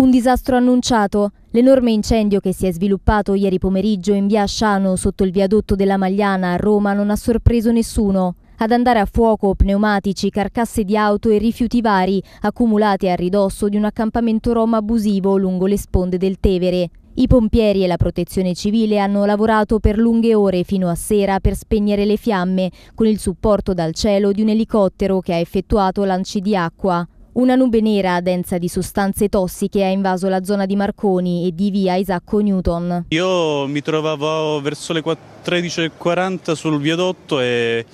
Un disastro annunciato, l'enorme incendio che si è sviluppato ieri pomeriggio in via Sciano sotto il viadotto della Magliana a Roma non ha sorpreso nessuno. Ad andare a fuoco pneumatici, carcasse di auto e rifiuti vari accumulati a ridosso di un accampamento rom abusivo lungo le sponde del Tevere. I pompieri e la protezione civile hanno lavorato per lunghe ore fino a sera per spegnere le fiamme con il supporto dal cielo di un elicottero che ha effettuato lanci di acqua. Una nube nera densa di sostanze tossiche ha invaso la zona di Marconi e di via Isacco Newton. Io mi trovavo verso le 13.40 sul viadotto e,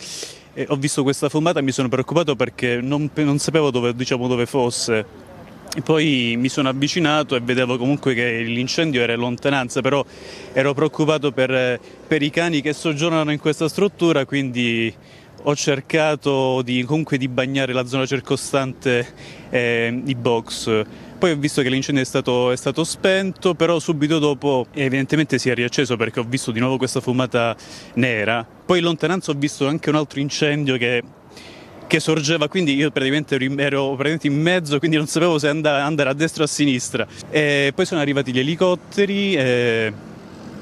e, ho visto questa fumata e mi sono preoccupato perché non, non sapevo dove, diciamo, dove fosse. E poi mi sono avvicinato e vedevo comunque che l'incendio era in lontananza, però ero preoccupato per, per i cani che soggiornano in questa struttura, quindi ho cercato di, comunque di bagnare la zona circostante eh, i box. Poi ho visto che l'incendio è stato, è stato, spento, però subito dopo evidentemente si è riacceso perché ho visto di nuovo questa fumata nera. Poi in lontananza ho visto anche un altro incendio che, che sorgeva, quindi io praticamente ero praticamente in mezzo, quindi non sapevo se andare, andare a destra o a sinistra. E poi sono arrivati gli elicotteri e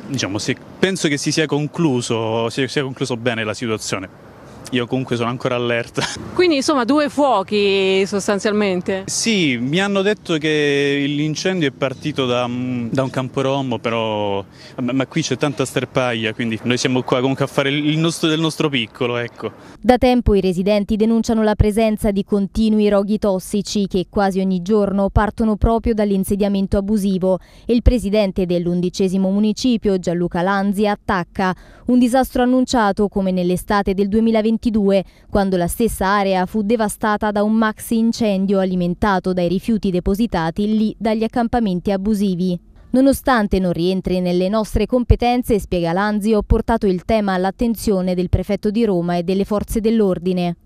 diciamo, penso che si sia concluso, si sia concluso bene la situazione io comunque sono ancora allerta. Quindi insomma due fuochi sostanzialmente? Sì, mi hanno detto che l'incendio è partito da, mm, da un camporombo, però ma, ma, qui c'è tanta sterpaglia, quindi noi siamo qua comunque a fare il nostro, del nostro piccolo, ecco. Da tempo i residenti denunciano la presenza di continui roghi tossici che quasi ogni giorno partono proprio dall'insediamento abusivo e il presidente dell'undicesimo municipio, Gianluca Lanzi, attacca un disastro annunciato come nell'estate del 2020 2022, quando la stessa area fu devastata da un maxi incendio alimentato dai rifiuti depositati lì dagli accampamenti abusivi. Nonostante non rientri nelle nostre competenze, spiega Lanzi, ho portato il tema all'attenzione del prefetto di Roma e delle forze dell'ordine.